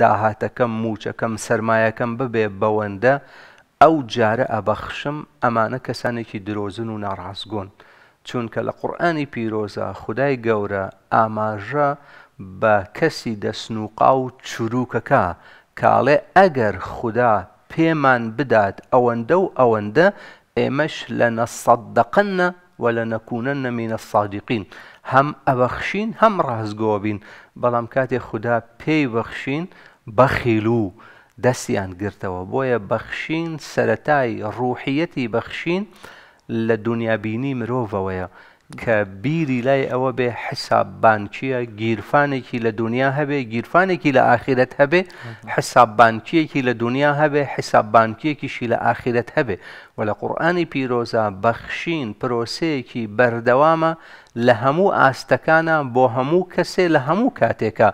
داهاتەکەم موچەکەم سرمایەکەم ببێ بەوەندە ئەو جارە ئەبەخشم ئەمانە کەسانێکی درۆزن و ناڕاستگۆن چونکە لە قورآانی پیرۆزە خدای گەورە ئاماژە بە کەسی دەسنووقا و چروکەکە کاڵێ ئەگەر خوددا پێمان بدات ئەوەندە و ئەوەندە ئێمەش لە نەسەدەقەنە وەلەنەکوونەنە منە سادیقین هەم ئەبەخشین هەم ڕازگۆ بین بەڵام کاتێ خوددا پێی بەخشین بەخیلو دەستیان گرتەوە بۆیە بەخشین سەتای ڕوحیەتی بەخشین لە دنیابینی مرۆڤەوەیە کە بیری لای ئەوە بێ حساببانچیە گیرفانێکی لە دنیا هەبێ گیرفانێکی لە ئاخرەت هەبێ حساببانکیەکی لە دنیا هەبێ حساببانکیەکیشی لە ئاخرەت هەبێ و لە قورآانی پیرۆزە بەخشین پرۆسەیەکی بەردەوامە لە هەموو ئاستەکانە بۆ هەموو کەسێ لە هەموو کاتێکە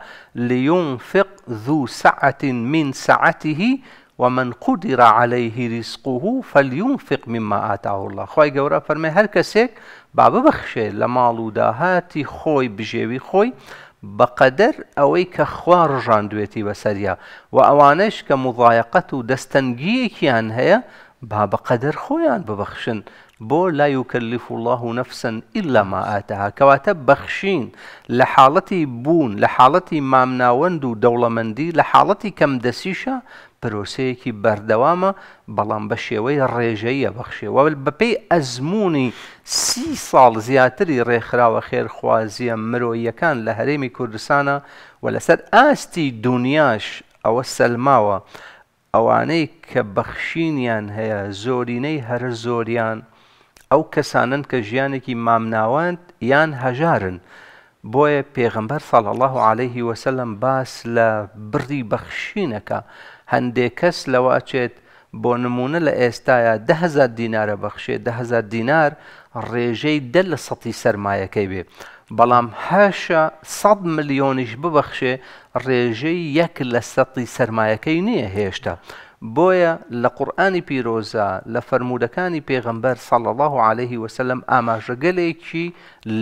لیون فق زوو سعەتین من سعەتیهی ومن قدر عليه رزقه فلينفق مما آتاه الله خوي جورا فەرمێ هر كسيك با بخشي لما ماڵ و داهاتی خۆی بژێوی خۆی بەقەدەر ئەوەی کە بسريا واوانش بەسەریا و ئەوانش کە با بەقەدەر خۆیان ببەخشن بۆ لا یوکەلیف الله و نەفسن ئللا ماعاتها کەواتە بەخشین لە حاڵەتی بوون لە حاڵەتی مامناوەند و دەوڵەمەندی لە حاڵەتی کەم دەسیشە پرۆسەیەکی بەردەوامە بەڵام بە شێوەی ڕێژەیە بەخشێوەول بەپی ئەزمموی سی ساڵ زیاتری ڕێکخراوە خێرخوازیە مرۆیەکان لە هەرێمی کوردستانە و لەسەر ئاستی دنیاش ئەوە سەلماوە ئەوانەی کە بەخشینیان هەیە زۆرینەی هەر زۆریان ئەو کەسانن کە ژیانێکی مامناوەند یان هەژارن بۆیە پێغمبەر ساڵ الله عليهەیهی وسلم باس لە بڕی بەخشینەکە هەندێک کەس لەواچێت بۆ نمونە لە ئێستاە دهزار دینارە بەخشێ دهزار دینار ڕێژەی دە لە سەتی سەرمایەکەی بێ بەڵام هەشە 100 ملیۆنیش ببەخشێ ڕێژەی یەک لە سەتی سرمایەکەی نییە هێشتا. بۆیە لە قورآانی پیرۆزە لە فرەرمودەکانی پێغمبەر سەڵ الله عليه وسلم ئاماژەگەلێکی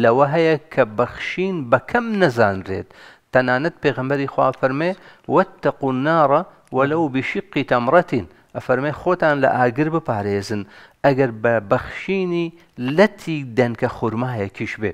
لەوە هەیە کە بەخشین بەکەم نەزانرێت تەنانەت پێغمبەری خوا فەرمێ وەتەقونارە وەلەو بشقی تەمڕەتین ئەفەرمێ خۆتان لە ئاگر بپارێزن ئەگەر بە بەخشینی لەتی دەنکە خورمایەکیش بێ.